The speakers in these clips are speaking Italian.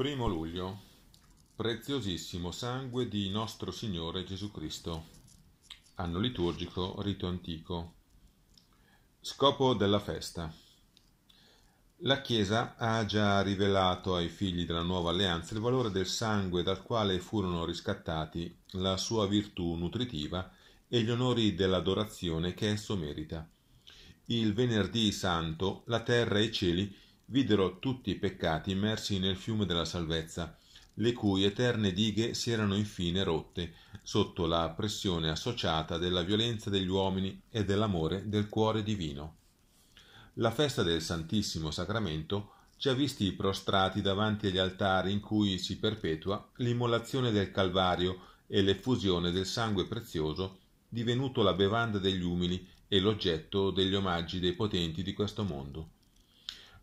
1 luglio. Preziosissimo sangue di nostro Signore Gesù Cristo. Anno liturgico, rito antico. Scopo della festa. La Chiesa ha già rivelato ai figli della nuova alleanza il valore del sangue dal quale furono riscattati, la sua virtù nutritiva e gli onori dell'adorazione che esso merita. Il venerdì santo la terra e i cieli videro tutti i peccati immersi nel fiume della salvezza, le cui eterne dighe si erano infine rotte sotto la pressione associata della violenza degli uomini e dell'amore del cuore divino. La festa del Santissimo Sacramento ci ha visti prostrati davanti agli altari in cui si perpetua l'immolazione del Calvario e l'effusione del sangue prezioso, divenuto la bevanda degli umili e l'oggetto degli omaggi dei potenti di questo mondo.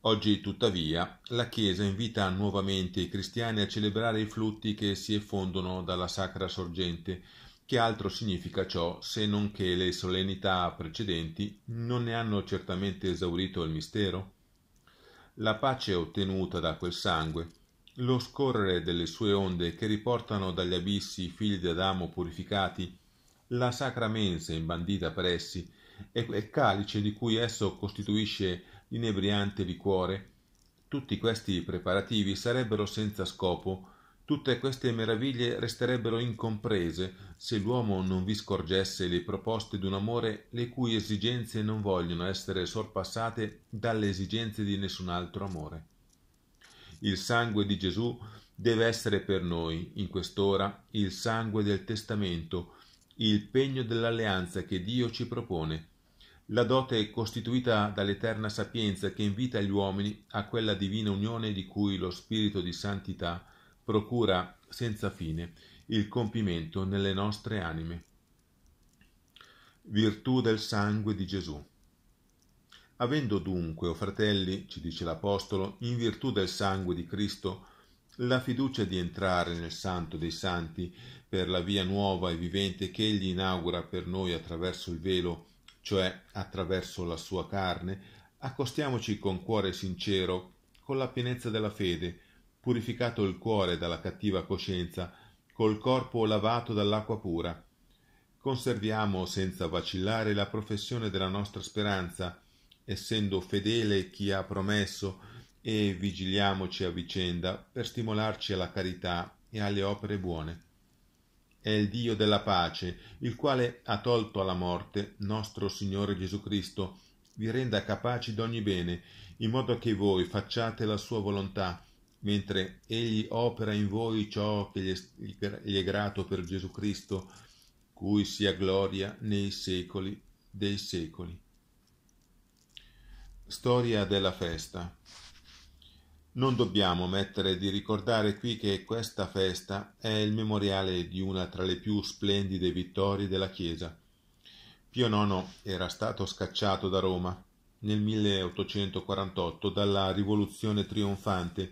Oggi, tuttavia, la Chiesa invita nuovamente i cristiani a celebrare i flutti che si effondono dalla sacra sorgente, che altro significa ciò se non che le solennità precedenti non ne hanno certamente esaurito il mistero? La pace ottenuta da quel sangue, lo scorrere delle sue onde che riportano dagli abissi i figli di Adamo purificati, la sacra mensa imbandita per essi e quel calice di cui esso costituisce inebriante liquore. Tutti questi preparativi sarebbero senza scopo, tutte queste meraviglie resterebbero incomprese se l'uomo non vi scorgesse le proposte d'un amore le cui esigenze non vogliono essere sorpassate dalle esigenze di nessun altro amore. Il sangue di Gesù deve essere per noi, in quest'ora, il sangue del testamento, il pegno dell'alleanza che Dio ci propone, la dote è costituita dall'eterna sapienza che invita gli uomini a quella divina unione di cui lo spirito di santità procura senza fine il compimento nelle nostre anime. Virtù del sangue di Gesù. Avendo dunque, o oh fratelli, ci dice l'Apostolo, in virtù del sangue di Cristo, la fiducia di entrare nel santo dei santi per la via nuova e vivente che egli inaugura per noi attraverso il velo, cioè attraverso la sua carne, accostiamoci con cuore sincero, con la pienezza della fede, purificato il cuore dalla cattiva coscienza, col corpo lavato dall'acqua pura. Conserviamo senza vacillare la professione della nostra speranza, essendo fedele chi ha promesso, e vigiliamoci a vicenda per stimolarci alla carità e alle opere buone è il Dio della pace, il quale ha tolto alla morte nostro Signore Gesù Cristo, vi renda capaci d'ogni bene, in modo che voi facciate la sua volontà, mentre Egli opera in voi ciò che gli è grato per Gesù Cristo, cui sia gloria nei secoli dei secoli. Storia della festa. Non dobbiamo omettere di ricordare qui che questa festa è il memoriale di una tra le più splendide vittorie della Chiesa. Pio IX era stato scacciato da Roma nel 1848 dalla rivoluzione trionfante.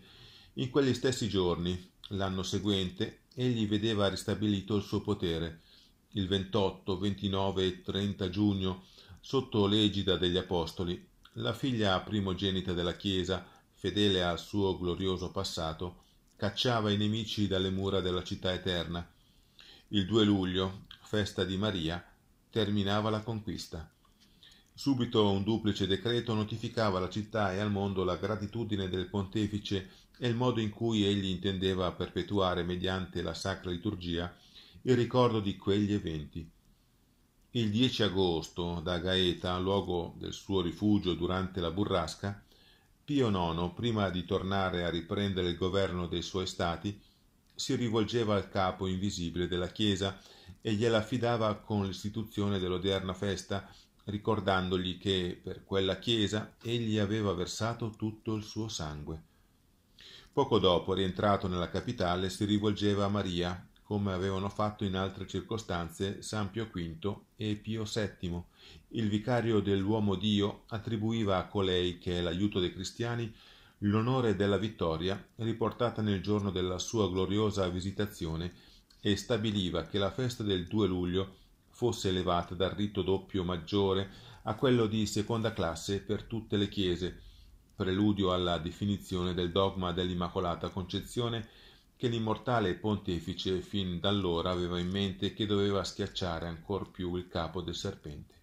In quegli stessi giorni, l'anno seguente, egli vedeva ristabilito il suo potere. Il 28, 29 e 30 giugno, sotto l'egida degli Apostoli, la figlia primogenita della Chiesa, fedele al suo glorioso passato, cacciava i nemici dalle mura della città eterna. Il 2 luglio, festa di Maria, terminava la conquista. Subito un duplice decreto notificava alla città e al mondo la gratitudine del pontefice e il modo in cui egli intendeva perpetuare mediante la sacra liturgia il ricordo di quegli eventi. Il 10 agosto, da Gaeta, luogo del suo rifugio durante la burrasca, Pio IX, prima di tornare a riprendere il governo dei suoi stati, si rivolgeva al capo invisibile della Chiesa e gliela affidava con l'istituzione dell'odierna festa, ricordandogli che per quella Chiesa egli aveva versato tutto il suo sangue. Poco dopo, rientrato nella capitale, si rivolgeva a Maria, come avevano fatto in altre circostanze San Pio V e Pio VII. Il vicario dell'uomo Dio attribuiva a colei che è l'aiuto dei cristiani l'onore della vittoria riportata nel giorno della sua gloriosa visitazione e stabiliva che la festa del 2 luglio fosse elevata dal rito doppio maggiore a quello di seconda classe per tutte le chiese, preludio alla definizione del dogma dell'Immacolata Concezione che l'immortale pontefice fin d'allora aveva in mente che doveva schiacciare ancor più il capo del serpente.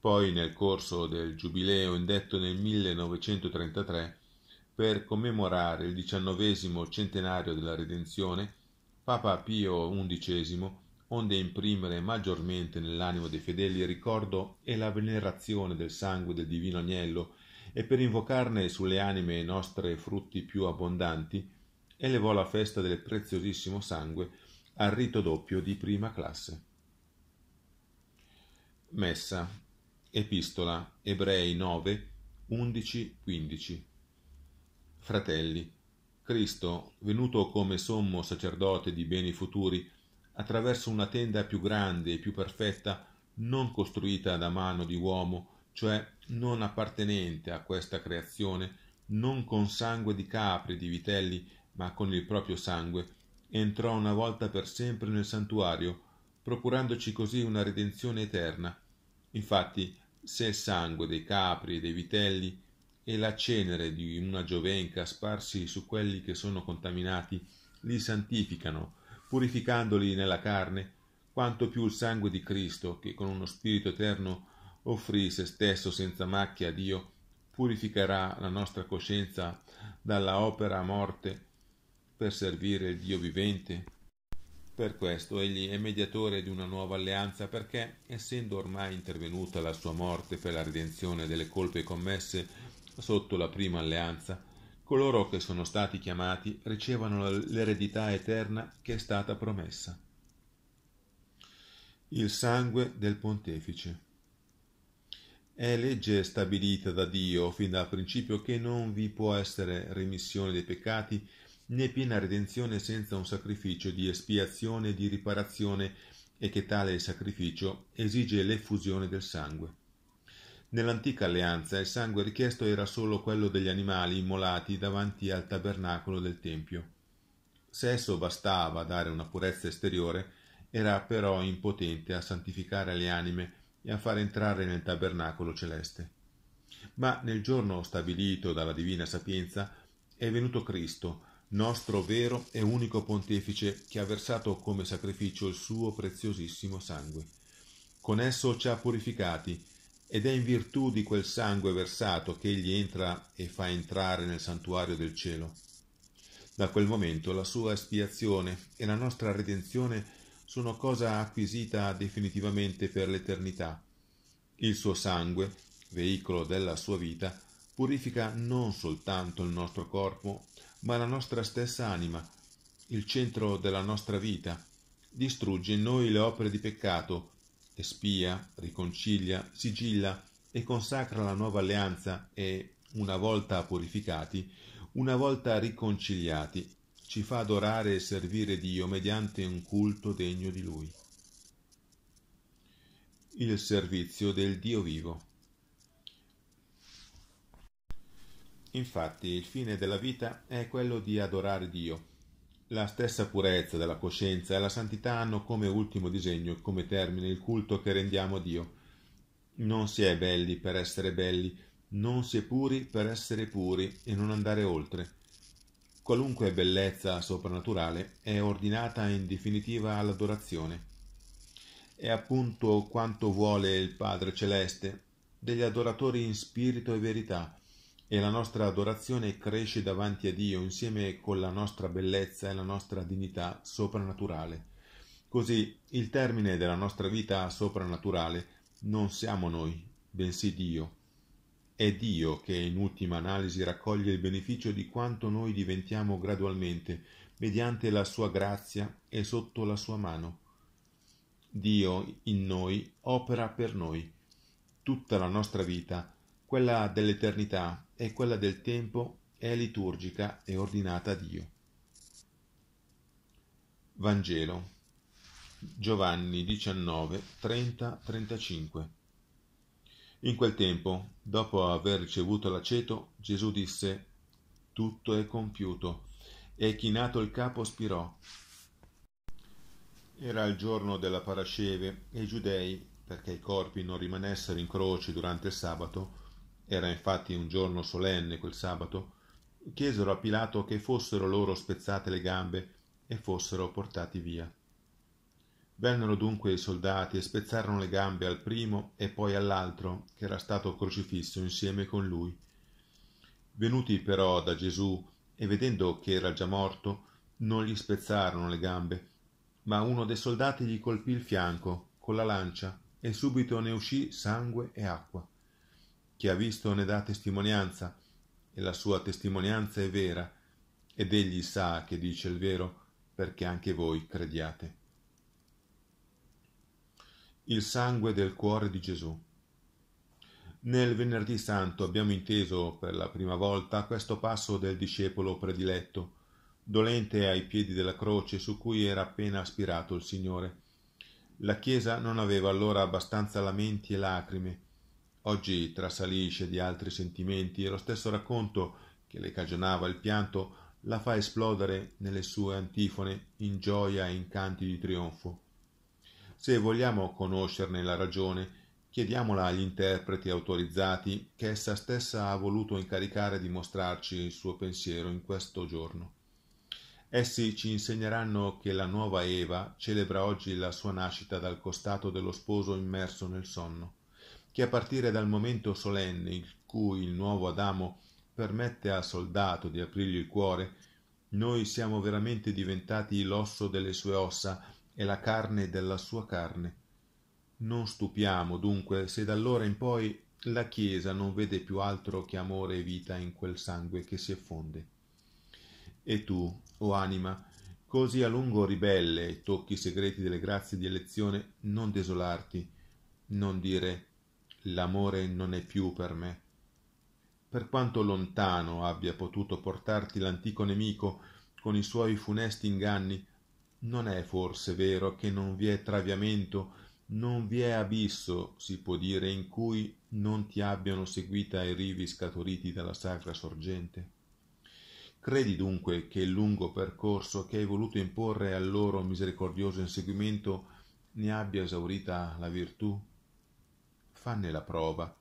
Poi, nel corso del giubileo indetto nel 1933, per commemorare il diciannovesimo centenario della Redenzione, Papa Pio XI, onde imprimere maggiormente nell'animo dei fedeli il ricordo e la venerazione del sangue del Divino Agnello, e per invocarne sulle anime nostre frutti più abbondanti, elevò la festa del preziosissimo sangue al rito doppio di prima classe. Messa, Epistola, Ebrei 9, 11, 15. Fratelli, Cristo, venuto come sommo sacerdote di beni futuri, attraverso una tenda più grande e più perfetta, non costruita da mano di uomo, cioè non appartenente a questa creazione, non con sangue di capri e di vitelli, ma con il proprio sangue, entrò una volta per sempre nel santuario, procurandoci così una redenzione eterna. Infatti, se il sangue dei capri e dei vitelli e la cenere di una giovenca sparsi su quelli che sono contaminati li santificano, purificandoli nella carne, quanto più il sangue di Cristo, che con uno spirito eterno offrì se stesso senza macchia a Dio, purificherà la nostra coscienza dalla opera a morte per servire il Dio vivente? Per questo egli è mediatore di una nuova alleanza perché, essendo ormai intervenuta la sua morte per la redenzione delle colpe commesse sotto la prima alleanza, coloro che sono stati chiamati ricevano l'eredità eterna che è stata promessa. Il sangue del pontefice è legge stabilita da Dio fin dal principio che non vi può essere remissione dei peccati né piena redenzione senza un sacrificio di espiazione e di riparazione e che tale sacrificio esige l'effusione del sangue. Nell'antica alleanza il sangue richiesto era solo quello degli animali immolati davanti al tabernacolo del Tempio. Se esso bastava a dare una purezza esteriore, era però impotente a santificare le anime e a far entrare nel tabernacolo celeste. Ma nel giorno stabilito dalla divina sapienza è venuto Cristo nostro vero e unico pontefice che ha versato come sacrificio il suo preziosissimo sangue. Con esso ci ha purificati ed è in virtù di quel sangue versato che egli entra e fa entrare nel santuario del cielo. Da quel momento la sua espiazione e la nostra redenzione sono cosa acquisita definitivamente per l'eternità. Il suo sangue, veicolo della sua vita, purifica non soltanto il nostro corpo, ma la nostra stessa anima, il centro della nostra vita, distrugge in noi le opere di peccato, espia, riconcilia, sigilla e consacra la nuova alleanza e, una volta purificati, una volta riconciliati, ci fa adorare e servire Dio mediante un culto degno di Lui. Il servizio del Dio vivo. Infatti il fine della vita è quello di adorare Dio. La stessa purezza della coscienza e la santità hanno come ultimo disegno e come termine il culto che rendiamo a Dio. Non si è belli per essere belli, non si è puri per essere puri e non andare oltre. Qualunque bellezza soprannaturale è ordinata in definitiva all'adorazione. È appunto quanto vuole il Padre Celeste degli adoratori in spirito e verità, e la nostra adorazione cresce davanti a Dio insieme con la nostra bellezza e la nostra dignità soprannaturale. Così il termine della nostra vita soprannaturale non siamo noi, bensì Dio. È Dio che in ultima analisi raccoglie il beneficio di quanto noi diventiamo gradualmente, mediante la sua grazia e sotto la sua mano. Dio in noi opera per noi. Tutta la nostra vita quella dell'eternità e quella del tempo è liturgica e ordinata a Dio. Vangelo Giovanni 19, 30, 35 In quel tempo, dopo aver ricevuto l'aceto, Gesù disse, tutto è compiuto, e chinato il capo spirò. Era il giorno della parasceve e i giudei, perché i corpi non rimanessero in croce durante il sabato, era infatti un giorno solenne quel sabato, chiesero a Pilato che fossero loro spezzate le gambe e fossero portati via. Vennero dunque i soldati e spezzarono le gambe al primo e poi all'altro che era stato crocifisso insieme con lui. Venuti però da Gesù e vedendo che era già morto, non gli spezzarono le gambe, ma uno dei soldati gli colpì il fianco con la lancia e subito ne uscì sangue e acqua. Chi ha visto ne dà testimonianza, e la sua testimonianza è vera, ed egli sa che dice il vero, perché anche voi crediate. Il sangue del cuore di Gesù. Nel venerdì santo abbiamo inteso per la prima volta questo passo del discepolo prediletto, dolente ai piedi della croce su cui era appena aspirato il Signore. La Chiesa non aveva allora abbastanza lamenti e lacrime, Oggi trasalisce di altri sentimenti e lo stesso racconto che le cagionava il pianto la fa esplodere nelle sue antifone in gioia e in canti di trionfo. Se vogliamo conoscerne la ragione, chiediamola agli interpreti autorizzati che essa stessa ha voluto incaricare di mostrarci il suo pensiero in questo giorno. Essi ci insegneranno che la nuova Eva celebra oggi la sua nascita dal costato dello sposo immerso nel sonno che a partire dal momento solenne in cui il nuovo Adamo permette al soldato di aprirgli il cuore, noi siamo veramente diventati l'osso delle sue ossa e la carne della sua carne. Non stupiamo dunque se d'allora in poi la Chiesa non vede più altro che amore e vita in quel sangue che si effonde. E tu, o oh anima, così a lungo ribelle ai tocchi segreti delle grazie di elezione, non desolarti, non dire l'amore non è più per me. Per quanto lontano abbia potuto portarti l'antico nemico con i suoi funesti inganni, non è forse vero che non vi è traviamento, non vi è abisso, si può dire, in cui non ti abbiano seguita i rivi scaturiti dalla sacra sorgente? Credi dunque che il lungo percorso che hai voluto imporre al loro misericordioso inseguimento ne abbia esaurita la virtù? fanne la prova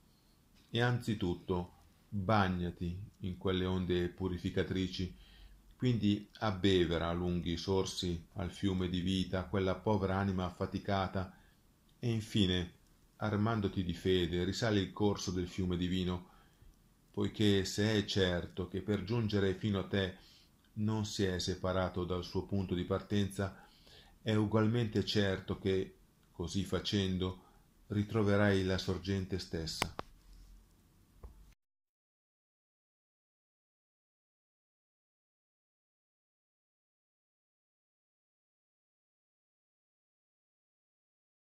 e anzitutto bagnati in quelle onde purificatrici, quindi abbevera a lunghi sorsi al fiume di vita quella povera anima affaticata e infine, armandoti di fede, risale il corso del fiume divino, poiché se è certo che per giungere fino a te non si è separato dal suo punto di partenza, è ugualmente certo che, così facendo, ritroverai la sorgente stessa.